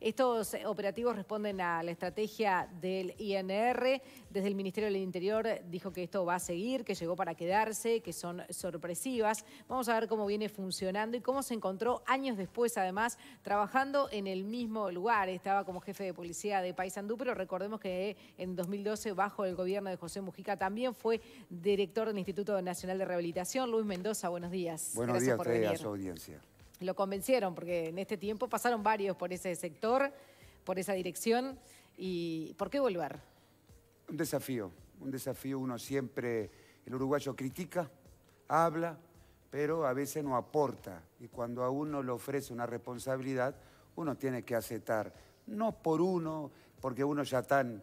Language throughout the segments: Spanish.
Estos eh, operativos responden a la estrategia del INR. Desde el Ministerio del Interior dijo que esto va a seguir, que llegó para quedarse, que son sorpresivas. Vamos a ver cómo viene funcionando y cómo se encontró años después, además, trabajando en el mismo lugar. Estaba como jefe de policía de Paysandú, pero recordemos que en 2012, bajo el gobierno de José Mujica, también fue director del Instituto Nacional de Rehabilitación. Luis Mendoza, buenos días. Buenos días a a su audiencia lo convencieron, porque en este tiempo pasaron varios por ese sector, por esa dirección. ¿Y por qué volver? Un desafío, un desafío. Uno siempre, el uruguayo critica, habla, pero a veces no aporta. Y cuando a uno le ofrece una responsabilidad, uno tiene que aceptar. No por uno, porque uno ya tan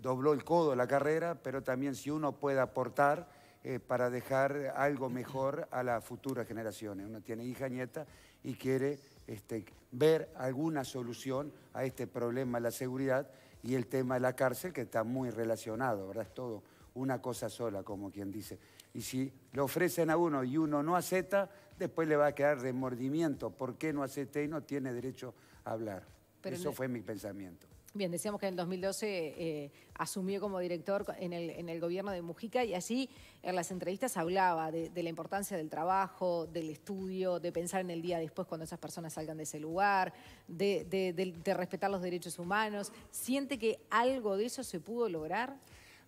dobló el codo la carrera, pero también si uno puede aportar, eh, para dejar algo mejor a las futuras generaciones. ¿eh? Uno tiene hija, nieta y quiere este, ver alguna solución a este problema de la seguridad y el tema de la cárcel que está muy relacionado, ¿verdad? Es todo una cosa sola, como quien dice. Y si le ofrecen a uno y uno no acepta, después le va a quedar remordimiento. ¿Por qué no acepté y no tiene derecho a hablar? Eso fue mi pensamiento. Bien, decíamos que en 2012 eh, asumió como director en el, gobierno de Mujica y allí en las entrevistas hablaba de, la importancia del trabajo, del estudio, de pensar en el día después cuando esas personas salgan de ese lugar, de, respetar los derechos humanos. ¿Siente que algo de eso se pudo lograr?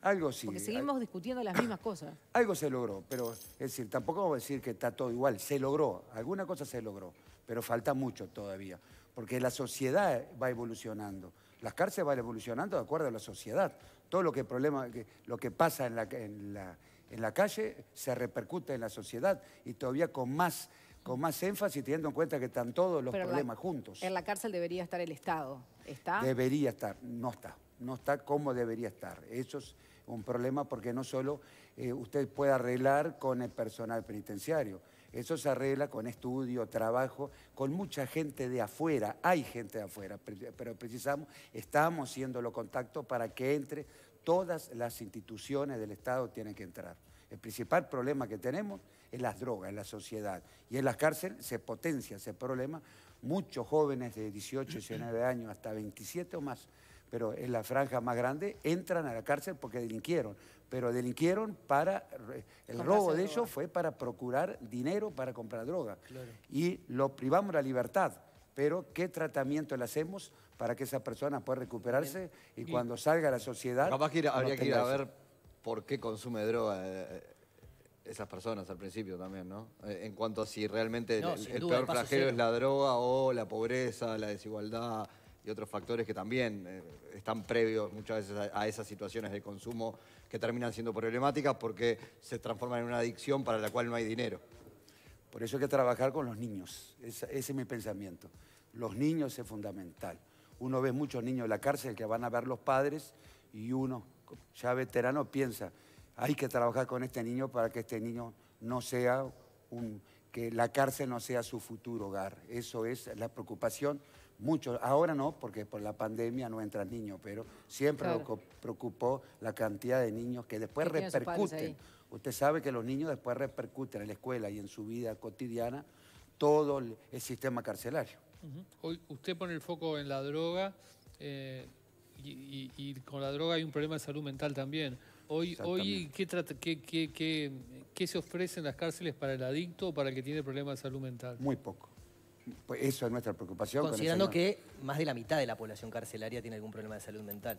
Algo sí. Porque seguimos discutiendo las mismas cosas. Algo se logró, pero es decir, tampoco vamos a decir que está todo igual. Se logró, alguna cosa se logró, pero falta mucho todavía, porque la sociedad va evolucionando. Las cárceles van evolucionando de acuerdo a la sociedad. Todo lo que, lo que pasa en la, calle se repercute en la sociedad y todavía con más con más énfasis, teniendo en cuenta que están todos los problemas juntos. En la cárcel debería estar el Estado. ¿Está? Debería estar, no está. No está como debería estar. Eso es un problema porque no solo eh, usted puede arreglar con el personal penitenciario. Eso se arregla con estudio, trabajo, con mucha gente de afuera. Hay gente de afuera, pero precisamos, estamos siendo los contactos para que entre. Todas las instituciones del Estado tienen que entrar. El principal problema que tenemos es las drogas, en la sociedad. Y en las cárceles se potencia ese problema. Muchos jóvenes de 18, 19 años, hasta 27 o más, pero en la franja más grande, entran a la cárcel porque delinquieron, pero delinquieron para, el robo de ellos fue para procurar dinero para comprar droga. Y lo privamos de la libertad, pero ¿qué tratamiento le hacemos para que esa persona pueda recuperarse y, cuando salga a la sociedad... que habría que ir a ver por qué consume droga. Eh, eh, esas personas al principio también, ¿no? Eh, en cuanto a si realmente el, peor flagelo es la droga o la pobreza, la desigualdad, y otros factores que también eh, están previos muchas veces a, esas situaciones de consumo que terminan siendo problemáticas porque se transforman en una adicción para la cual no hay dinero. Por eso hay que trabajar con los niños, ese es mi pensamiento. Los niños es fundamental. Uno ve muchos niños en la cárcel que van a ver los padres y uno, ya veterano, piensa, hay que trabajar con este niño para que este niño no sea un que la cárcel no sea su futuro hogar. Eso es la preocupación. mucho. ahora no, porque por la pandemia no entran niños, pero siempre lo que preocupó la cantidad de niños que después repercuten. Usted sabe que los niños después repercuten en la escuela y en su vida cotidiana todo el sistema carcelario. Hoy usted pone el foco en la droga eh, y con la droga hay un problema de salud mental también. Hoy, ¿qué, se ofrecen en las cárceles para el adicto o para el que tiene problemas de salud mental? Muy poco. Pues eso es nuestra preocupación. Considerando que más de la mitad de la población carcelaria tiene algún problema de salud mental.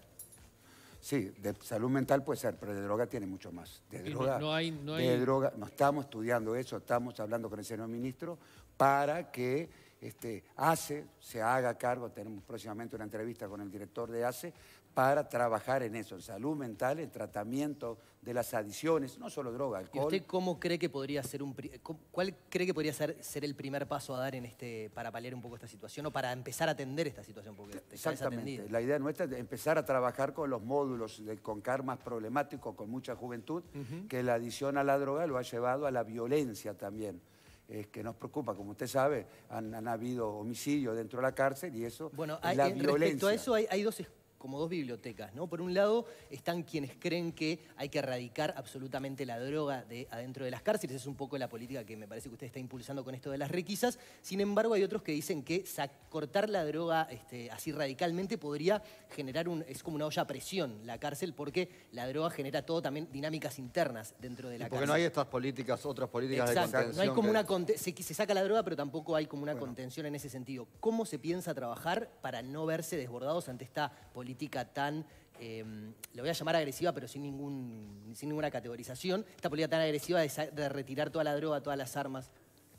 Sí, de salud mental puede ser, pero de droga tiene mucho más. De droga, no, hay, no hay... droga, no estamos estudiando eso, estamos hablando con el señor ministro para que este, ACE se haga cargo, tenemos próximamente una entrevista con el director de ACE, para trabajar en eso, en salud mental, en tratamiento de las adiciones, no solo droga, alcohol. ¿Y usted cómo cree que podría ser un cuál cree que podría ser, el primer paso a dar en este para paliar un poco esta situación o para empezar a atender esta situación? Exactamente. La idea nuestra es empezar a trabajar con los módulos con karmas problemáticos con mucha juventud, que la adición a la droga lo ha llevado a la violencia también. que nos preocupa. Como usted sabe, han, habido homicidios dentro de la cárcel y eso bueno, la eh, Respecto a eso hay, hay dos escuelas como dos bibliotecas, ¿no? Por un lado están quienes creen que hay que erradicar absolutamente la droga de, adentro de las cárceles, es un poco la política que me parece que usted está impulsando con esto de las requisas, sin embargo hay otros que dicen que cortar la droga este, así radicalmente podría generar un, es como una olla a presión la cárcel, porque la droga genera todo también dinámicas internas dentro de la cárcel. Porque no hay estas políticas, otras políticas de contención. No hay como una se, saca la droga, pero tampoco hay como una contención en ese sentido. ¿Cómo se piensa trabajar para no verse desbordados ante esta política? política tan, eh, lo voy a llamar agresiva, pero sin, ningún, sin ninguna categorización, esta política tan agresiva de, retirar toda la droga, todas las armas,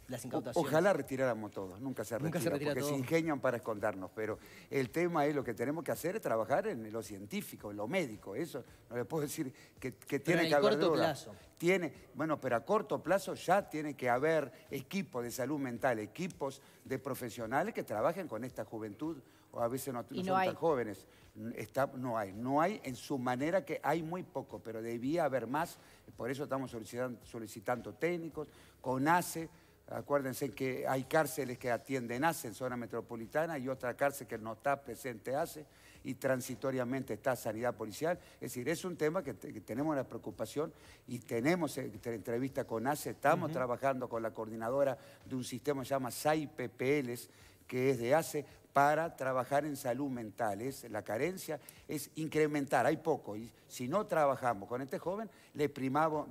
las incautaciones. ojalá retiráramos todos, nunca se retira, porque se ingenian para escondernos, pero el tema es lo que tenemos que hacer es trabajar en lo científico, en lo médico, eso no le puedo decir que, que tiene que haber corto plazo. Tiene, bueno, pero a corto plazo ya tiene que haber equipos de salud mental, equipos de profesionales que trabajen con esta juventud o a veces no, tan jóvenes. Está, no hay, no hay en su manera que hay muy poco, pero debía haber más, por eso estamos solicitando, técnicos. Con ACE, acuérdense que hay cárceles que atienden ACE en zona metropolitana y otra cárcel que no está presente ACE y transitoriamente está sanidad policial. Es decir, es un tema que, tenemos la preocupación y tenemos e, entrevista con ACE, estamos trabajando con la coordinadora de un sistema que se llama SAI que es de ACE, para trabajar en salud mental. Es, la carencia es incrementar, hay poco. Y si no trabajamos con este joven, le primamos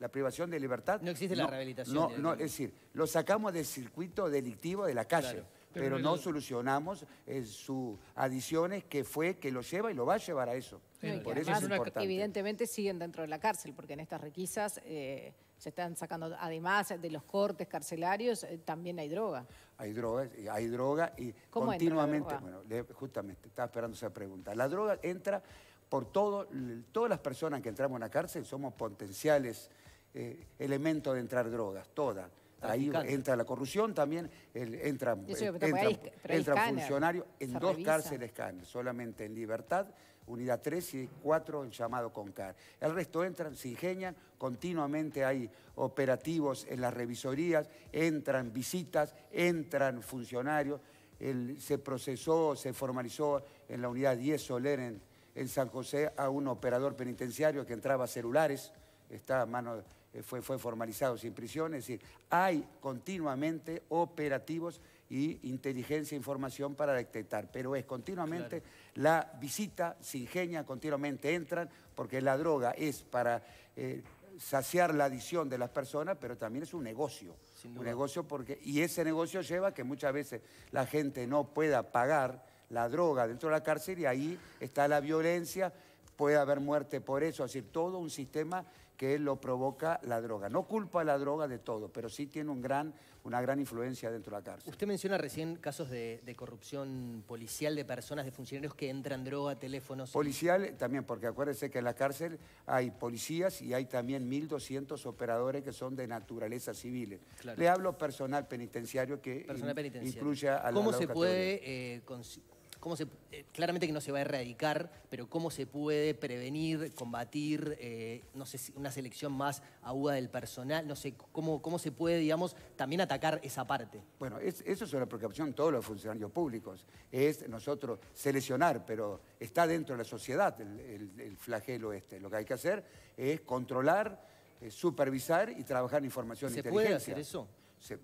la privación de libertad. No existe la rehabilitación. No, es decir, lo sacamos del circuito delictivo de la calle. pero, no solucionamos eh, sus adiciones que fue, que lo lleva y lo va a llevar a eso. Por eso es importante. Evidentemente siguen dentro de la cárcel, porque en estas requisas eh, se están sacando, además de los cortes carcelarios, eh, también hay droga. Hay drogas, hay droga y continuamente, bueno, justamente, estaba esperando esa pregunta. La droga entra por todo, todas las personas que entramos en la cárcel somos potenciales eh, elementos de entrar drogas, todas. Ahí entra la corrupción también, entran entra, entra, funcionario en dos cárceles CAN, solamente en Libertad, Unidad 3 y 4 en llamado CONCAR. El resto entran, se ingenian, continuamente hay operativos en las revisorías, entran visitas, entran funcionarios. se procesó, se formalizó en la unidad 10 Soler en, San José a un operador penitenciario que entraba celulares, está a mano eh, fue, fue formalizado sin prisión, es decir, hay continuamente operativos y inteligencia e información para detectar, pero es continuamente la visita, se ingenia, continuamente entran, porque la droga es para eh, saciar la adición de las personas, pero también es un negocio. Un negocio porque, y ese negocio lleva que muchas veces la gente no pueda pagar la droga dentro de la cárcel y ahí está la violencia, puede haber muerte por eso, es decir, todo un sistema que lo provoca la droga. No culpa la droga de todo, pero sí tiene una gran influencia dentro de la cárcel. Usted menciona recién casos de, corrupción policial de personas, de funcionarios que entran droga, teléfonos. Policial también, porque acuérdese que en la cárcel hay policías y hay también 1.200 operadores que son de naturaleza civil. Le hablo personal penitenciario que incluya incluye a la ¿Cómo se puede eh, claramente que no se va a erradicar, pero cómo se puede prevenir, combatir, eh, no sé, una selección más aguda del personal, no sé, cómo, cómo se puede, digamos, también atacar esa parte. Bueno, eso es una preocupación de todos los funcionarios públicos, es nosotros seleccionar, pero está dentro de la sociedad el, flagelo este. Lo que hay que hacer es controlar, eh, supervisar y trabajar en información ¿Se e inteligencia. ¿Se puede hacer eso?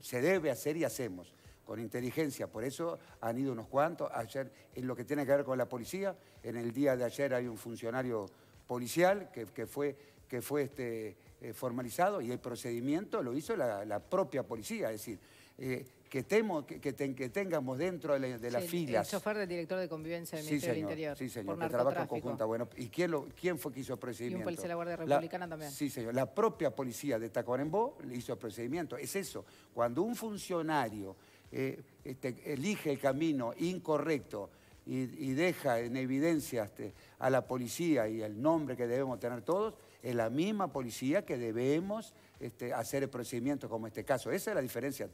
se debe hacer y hacemos con inteligencia. Por eso han ido unos cuantos. Ayer, en lo que tiene que ver con la policía, en el día de ayer hay un funcionario policial que, fue, que fue este, eh, formalizado y el procedimiento lo hizo la, propia policía. Es decir, eh, que, que, que, tengamos dentro de, la, de las filas. El chofer del director de convivencia del Ministerio del Interior. Sí, señor, que trabaja en conjunta. Bueno, ¿y quién, quién fue que hizo el procedimiento? Y un policía de la Guardia Republicana también. Sí, señor. La propia policía de Tacuarembó le hizo el procedimiento. Es eso. Cuando un funcionario eh, este, elige el camino incorrecto y, deja en evidencia este, a la policía y el nombre que debemos tener todos, es la misma policía que debemos este, hacer hacer procedimiento como este caso. Esa es la diferencia.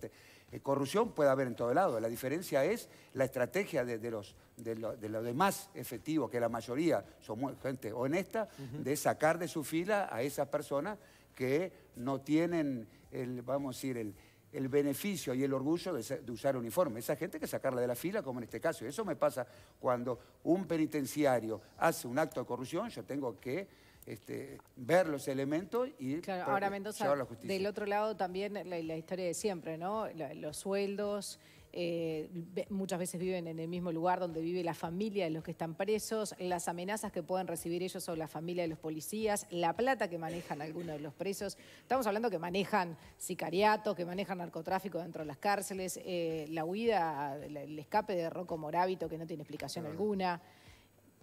Eh, corrupción puede haber en todo lado. La diferencia es la estrategia de, los, de, de demás efectivos, que la mayoría son gente honesta, de sacar de su fila a esas personas que no tienen, el, vamos a decir, el, el beneficio y el orgullo de, usar uniforme. Esa gente que sacarla de la fila, como en este caso. Eso me pasa cuando un penitenciario hace un acto de corrupción, yo tengo que este, ver los elementos y claro, ahora Mendoza, Del otro lado también la, historia de siempre, ¿no? los sueldos. Eh, muchas veces viven en el mismo lugar donde vive la familia de los que están presos, las amenazas que pueden recibir ellos o la familia de los policías, la plata que manejan algunos de los presos. Estamos hablando que manejan sicariato, que manejan narcotráfico dentro de las cárceles, eh, la huida, el escape de Rocco Morábito, que no tiene explicación alguna.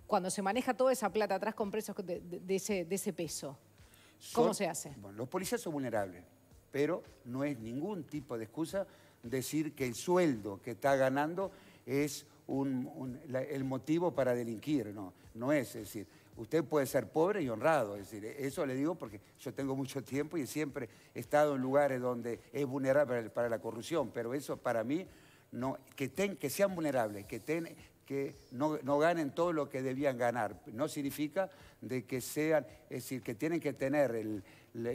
Cuando se maneja toda esa plata atrás con presos de, ese, peso, ¿cómo se hace? los policías son vulnerables, pero no es ningún tipo de excusa decir que el sueldo que está ganando es el motivo para delinquir, no, no es, es decir, usted puede ser pobre y honrado, es decir, eso le digo porque yo tengo mucho tiempo y siempre he estado en lugares donde es vulnerable para la corrupción, pero eso para mí, no, que, que sean vulnerables, que, que no, ganen todo lo que debían ganar, no significa de que sean, es decir, que tienen que tener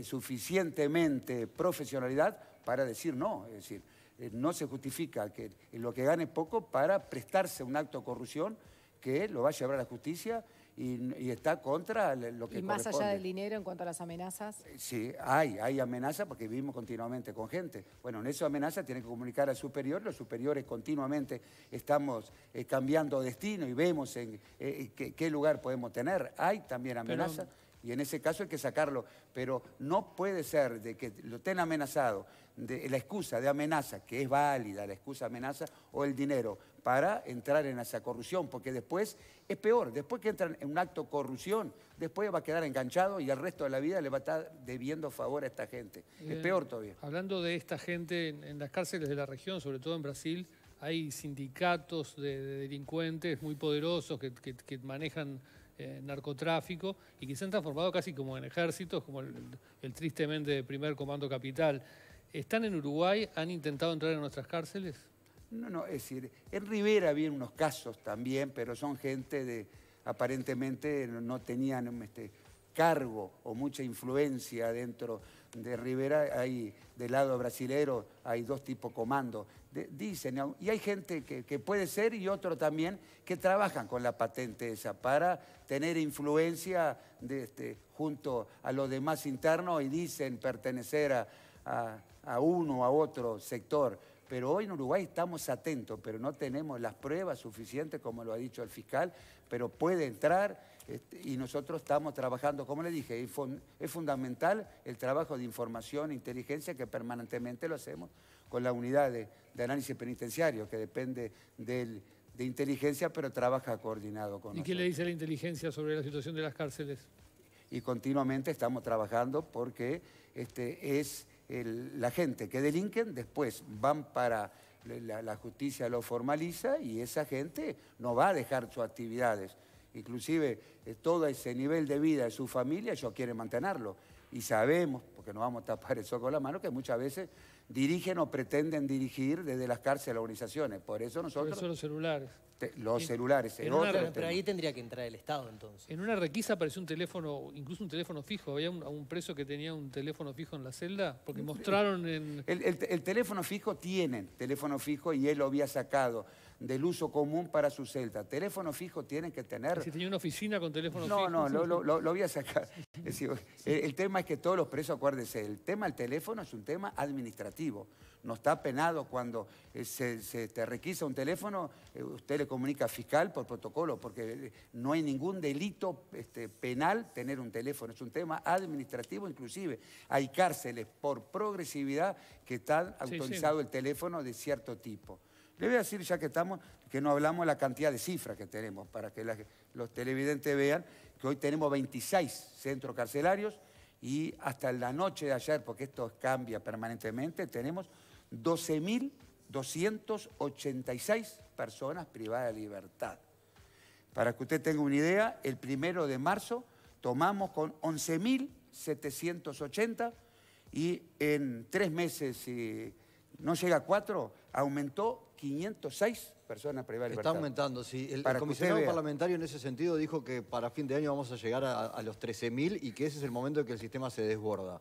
suficientemente profesionalidad para decir no, es decir, eh, no se justifica que lo que gane poco para prestarse un acto de corrupción que lo va a llevar a la justicia y, está contra lo que... Y más allá del dinero en cuanto a las amenazas. Eh, sí, hay, hay amenazas porque vivimos continuamente con gente. Bueno, en esas amenazas tienen que comunicar al superior, los superiores continuamente estamos eh, cambiando destino y vemos en qué, lugar podemos tener. Hay también amenazas y en ese caso hay que sacarlo, pero no puede ser de que lo estén amenazado, de, la excusa de amenaza, que es válida la excusa amenaza, o el dinero, para entrar en esa corrupción, porque después es peor, después que entran en un acto de corrupción, después va a quedar enganchado y el resto de la vida le va a estar debiendo favor a esta gente. es eh, peor todavía. Hablando de esta gente en, las cárceles de la región, sobre todo en Brasil, hay sindicatos de, delincuentes muy poderosos que manejan eh, narcotráfico y que se han transformado casi como en ejércitos, como el, tristemente primer comando capital. ¿Están en Uruguay? ¿Han intentado entrar en nuestras cárceles? No, no, es decir, en Rivera había unos casos también, pero son gente de, aparentemente no tenían este, cargo o mucha influencia dentro de Rivera, hay del lado brasilero, hay dos tipos comando. De, dicen, y hay gente que, puede ser y otro también que trabajan con la patente esa para tener influencia este, junto a los demás internos y dicen pertenecer a, a uno o a otro sector. Pero hoy en Uruguay estamos atentos, pero no tenemos las pruebas suficientes, como lo ha dicho el fiscal, pero puede entrar este, y nosotros estamos trabajando, como le dije, es fundamental el trabajo de información e inteligencia que permanentemente lo hacemos con la unidad de, análisis penitenciario, que depende de inteligencia, pero trabaja coordinado con ¿Y qué le dice la inteligencia sobre la situación de las cárceles? Y continuamente estamos trabajando porque este, es la gente que delinquen, después van para la, justicia lo formaliza y esa gente no va a dejar sus actividades. Inclusive eh, todo ese nivel de vida de su familia ellos quieren mantenerlo. Y sabemos, porque no vamos a tapar eso con la mano, que muchas veces dirigen o pretenden dirigir desde las cárceles a organizaciones. Por eso nosotros... Por los celulares. los celulares. pero ahí tendría que entrar el Estado entonces. En una requisa apareció un teléfono, incluso un teléfono fijo. Había un, un preso que tenía un teléfono fijo en la celda, porque mostraron en... El, el teléfono fijo tienen teléfono fijo y él lo había sacado del uso común para su celda. Teléfono fijo tiene que tener... Si tenía una oficina con teléfono fijo. No, no, lo, voy a sacar. el, tema es que todos los presos, acuérdense, el tema del teléfono es un tema administrativo. No está penado cuando eh, se, te requisa un teléfono, eh, usted le comunica fiscal por protocolo, porque eh, no hay ningún delito este, penal tener un teléfono. Es un tema administrativo inclusive. Hay cárceles por progresividad que están autorizado el teléfono de cierto tipo. Le voy a decir, ya que estamos, que no hablamos la cantidad de cifras que tenemos, para que los televidentes vean que hoy tenemos 26 centros carcelarios y hasta la noche de ayer, porque esto cambia permanentemente, tenemos 12.286 personas privadas de libertad. Para que usted tenga una idea, el primero de marzo tomamos con 11.780 y en tres meses, si no llega a cuatro, aumentó 506 personas privadas de Está aumentando, sí. El, comisionado parlamentario en ese sentido dijo que para fin de año vamos a llegar a, los 13.000 y que ese es el momento en que el sistema se desborda.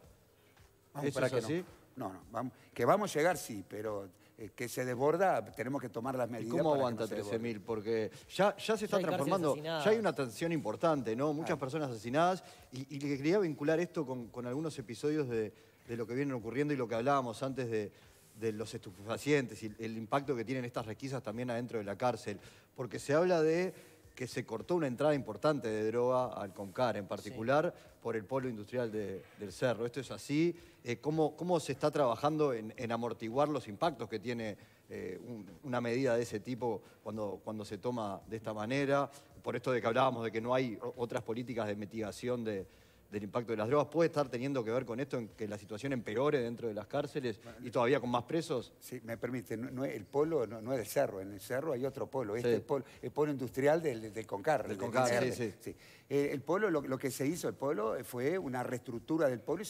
es que así? No, no, que vamos a llegar sí, pero eh, que se desborda, tenemos que tomar las medidas. ¿Y ¿Cómo aguanta 13.000? Porque ya, se está transformando, ya hay una transición importante, ¿no? Muchas ah. personas asesinadas y, quería vincular esto con, algunos episodios de, lo que viene ocurriendo y lo que hablábamos antes de, de los estupefacientes y el impacto que tienen estas requisas también adentro de la cárcel, porque se habla de que se cortó una entrada importante de droga al CONCAR, en particular por el polo industrial del cerro. ¿Esto es así? Eh, ¿cómo, se está trabajando en, amortiguar los impactos que tiene eh, una medida de ese tipo cuando, cuando se toma de esta manera? Por esto de que hablábamos de que no hay otras políticas de mitigación de, del impacto de las drogas puede estar teniendo que ver con esto, en que la situación empeore dentro de las cárceles y todavía con más presos? Sí, me permite, no, el pueblo, no, es el cerro, en el cerro hay otro pueblo. este es el pueblo industrial del, Concar. Del Concar, sí, sí. el pueblo, lo, que se hizo, el pueblo eh, fue una reestructura del pueblo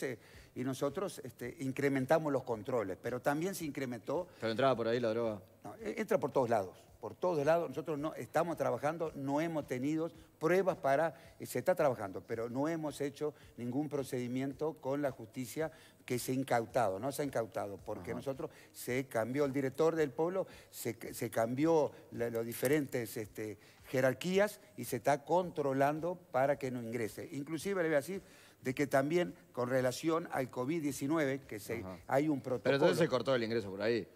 y, nosotros este, incrementamos los controles, pero también se incrementó... ¿Pero entraba por ahí la droga? No, e, entra por todos lados por todos lados. Nosotros no estamos trabajando, no hemos tenido pruebas para, eh, se está trabajando, pero no hemos hecho ningún procedimiento con la justicia que se ha incautado, no se ha incautado, porque nosotros se cambió el director del pueblo, se, cambió las diferentes este, jerarquías y se está controlando para que no ingrese. Inclusive le voy a decir de que también con relación al COVID-19, que se, hay un protocolo... Pero entonces se cortó el ingreso por ahí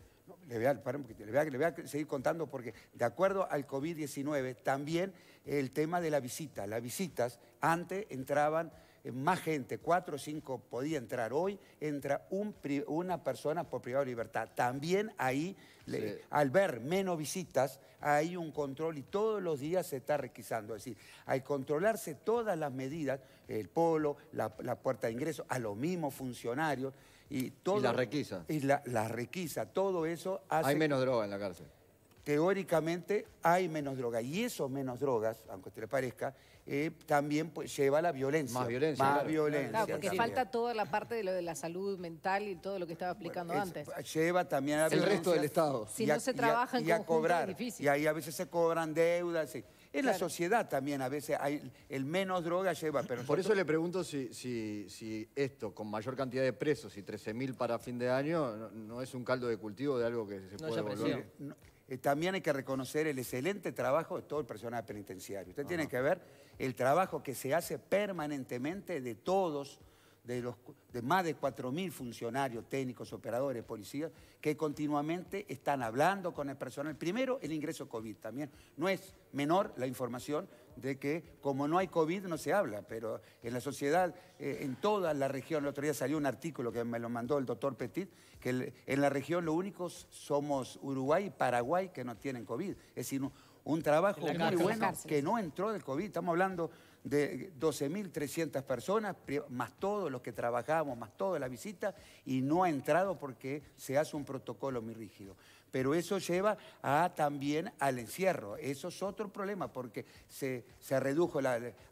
le voy, a, seguir contando porque de acuerdo al COVID-19 también el tema de la visita. Las visitas antes entraban eh, más gente, cuatro o cinco podía entrar. Hoy entra una persona por privado de libertad. También ahí, al ver menos visitas, hay un control y todos los días se está requisando. Es decir, al controlarse todas las medidas, el polo, la puerta de ingreso, a los mismos funcionarios, y, la requisa. Y la, requisa, todo eso hace... Hay menos droga en la cárcel. Teóricamente hay menos droga y eso menos drogas, aunque te le parezca, eh, también pues, lleva a la violencia. Más violencia. Más violencia. Claro, porque falta toda la parte de lo de la salud mental y todo lo que estaba explicando antes. Lleva también a la El resto del Estado. Si no se trabaja y en y a cobrar, Y ahí a veces se cobran deudas. Y, en la sociedad también, a veces hay, el menos droga lleva. Pero Por eso le pregunto si, si, si, esto, con mayor cantidad de presos y 13.000 para fin de año, no, es un caldo de cultivo de algo que se puede volver. Eh, también hay que reconocer el excelente trabajo de todo el personal penitenciario. Usted tiene que ver el trabajo que se hace permanentemente de todos de, los, de más de 4.000 funcionarios, técnicos, operadores, policías, que continuamente están hablando con el personal. Primero, el ingreso COVID también. No es menor la información de que como no hay COVID no se habla, pero en la sociedad, eh, en toda la región, el otro día salió un artículo que me lo mandó el doctor Petit, que en la región lo únicos somos Uruguay y Paraguay que no tienen COVID. Es decir, un, trabajo muy bueno que no entró del COVID. Estamos hablando de 12.300 personas, más todos los que trabajamos, más toda la visita, y no ha entrado porque se hace un protocolo muy rígido. Pero eso lleva a, también al encierro. Eso es otro problema porque se, se redujo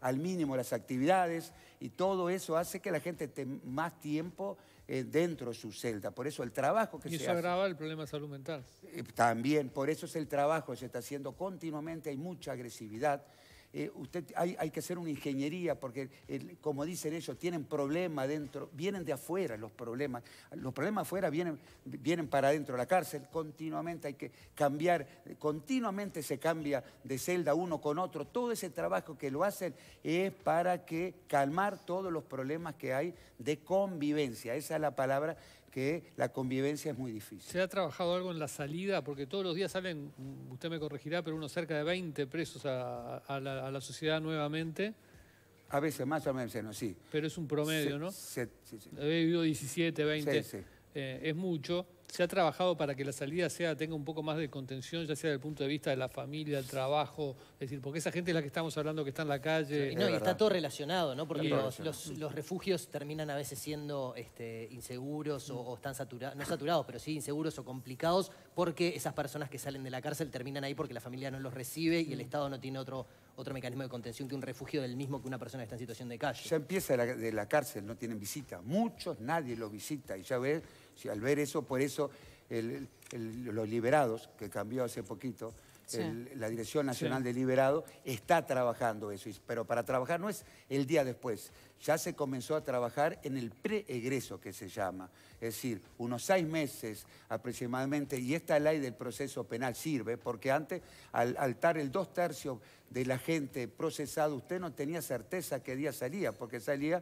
al mínimo las actividades y todo eso hace que la gente esté más tiempo eh, dentro de su celda. Por eso el trabajo que se hace... Y eso agrava el problema salud mental. Eh, también, por eso es el trabajo que se está haciendo continuamente, hay mucha agresividad. Eh, usted, hay, que hacer una ingeniería porque, como dicen ellos, tienen problemas dentro, vienen de afuera los problemas. Los problemas afuera vienen, vienen para adentro la cárcel, continuamente hay que cambiar, continuamente se cambia de celda uno con otro. Todo ese trabajo que lo hacen es para que calmar todos los problemas que hay de convivencia. Esa es la palabra que la convivencia es muy difícil. ¿Se ha trabajado algo en la salida? Porque todos los días salen, usted me corregirá, pero unos cerca de 20 presos a, la, sociedad nuevamente. A veces más, o menos, sí. Pero es un promedio, ¿no? Se, sí, sí. He vivido 17, 20. Sí, eh, es mucho. ¿Se ha trabajado para que la salida sea tenga un poco más de contención, ya sea desde el punto de vista de la familia, el trabajo? Es decir, porque esa gente es la que estamos hablando que está en la calle. no, y está todo relacionado, ¿no? Porque los, refugios terminan a veces siendo este, inseguros o, están saturados, no saturados, pero sí inseguros o complicados, porque esas personas que salen de la cárcel terminan ahí porque la familia no los recibe y el mm. Estado no tiene otro otro mecanismo de contención que un refugio del mismo que una persona que está en situación de calle. Ya empieza de la, de la cárcel, no tienen visita. Muchos, nadie los visita. Y ya ves al ver eso, por eso los liberados, que cambió hace poquito, la Dirección Nacional de Liberados está trabajando eso. Pero para trabajar no es el día después, ya se comenzó a trabajar en el pre-egreso, que se llama, es decir, unos seis meses aproximadamente, y esta ley del proceso penal sirve, porque antes, al altar el dos tercios de la gente procesada, usted no tenía certeza qué día salía, porque salía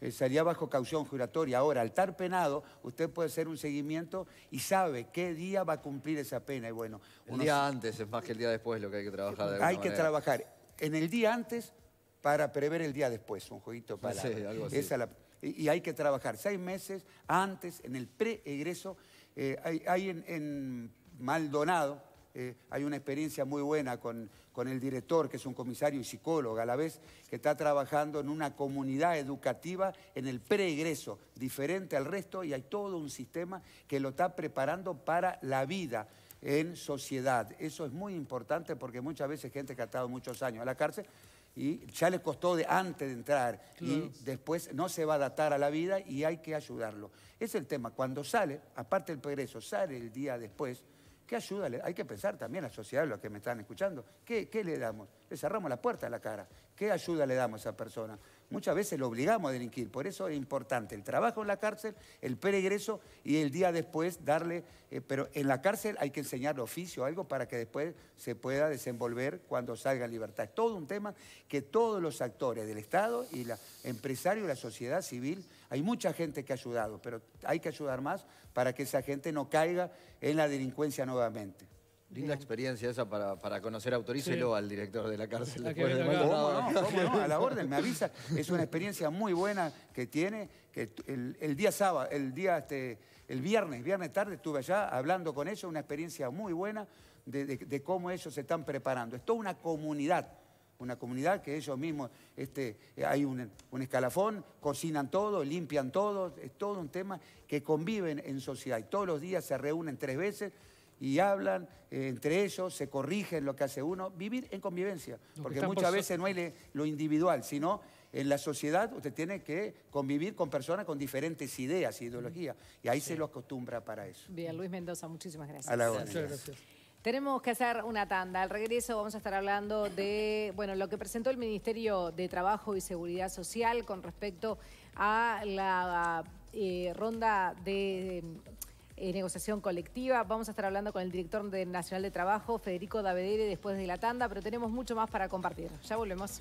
eh, Salía bajo caución juratoria. Ahora, al estar penado, usted puede hacer un seguimiento y sabe qué día va a cumplir esa pena. Y bueno, el día antes es más que el día después lo que hay que trabajar. hay que trabajar en el día antes para prever el día después, un jueguito para... y, hay que trabajar seis meses antes, en el pre-egreso. Eh, hay, en Maldonado, eh, hay una experiencia muy buena con, el director, que es un comisario y psicólogo a la vez, que está trabajando en una comunidad educativa en el preegreso, diferente al resto, y hay todo un sistema que lo está preparando para la vida en sociedad. Eso es muy importante porque muchas veces gente que ha estado muchos años a la cárcel y ya les costó de antes de entrar y después no se va a adaptar a la vida y hay que ayudarlo. Es el tema, cuando sale, aparte del progreso, sale el día después, ¿Qué ayuda le Hay que pensar también a la sociedad, los que me están escuchando. ¿Qué, qué le damos? Le cerramos la puerta a la cara. ¿Qué ayuda le damos a esa persona? Muchas veces lo obligamos a delinquir, por eso es importante el trabajo en la cárcel, el peregreso y el día después darle, eh, pero en la cárcel hay que enseñarle oficio, algo para que después se pueda desenvolver cuando salga en libertad. Es todo un tema que todos los actores del Estado y la empresario y la sociedad civil, hay mucha gente que ha ayudado, pero hay que ayudar más para que esa gente no caiga en la delincuencia nuevamente. Linda experiencia esa para, para conocer. Autorícelo al director de la cárcel de ¿Cómo A la orden, me avisa. Es una experiencia muy buena que tiene. Que el, día sábado, el día este, el viernes, viernes tarde estuve allá hablando con ellos, una experiencia muy buena de, cómo ellos se están preparando. Es toda una comunidad una comunidad que ellos mismos, este, hay un, un, escalafón, cocinan todo, limpian todo, es todo un tema que conviven en sociedad y todos los días se reúnen tres veces y hablan eh, entre ellos, se corrigen lo que hace uno, vivir en convivencia, porque muchas veces no hay lo individual, sino en la sociedad usted tiene que convivir con personas con diferentes ideas y ideologías, y ahí se lo acostumbra para eso. Bien, Luis Mendoza, muchísimas gracias. A la hora. Muchas gracias. Tenemos que hacer una tanda. Al regreso vamos a estar hablando de bueno, lo que presentó el Ministerio de Trabajo y Seguridad Social con respecto a la eh, ronda de eh, negociación colectiva. Vamos a estar hablando con el director de Nacional de Trabajo, Federico Davedere, después de la tanda, pero tenemos mucho más para compartir. Ya volvemos.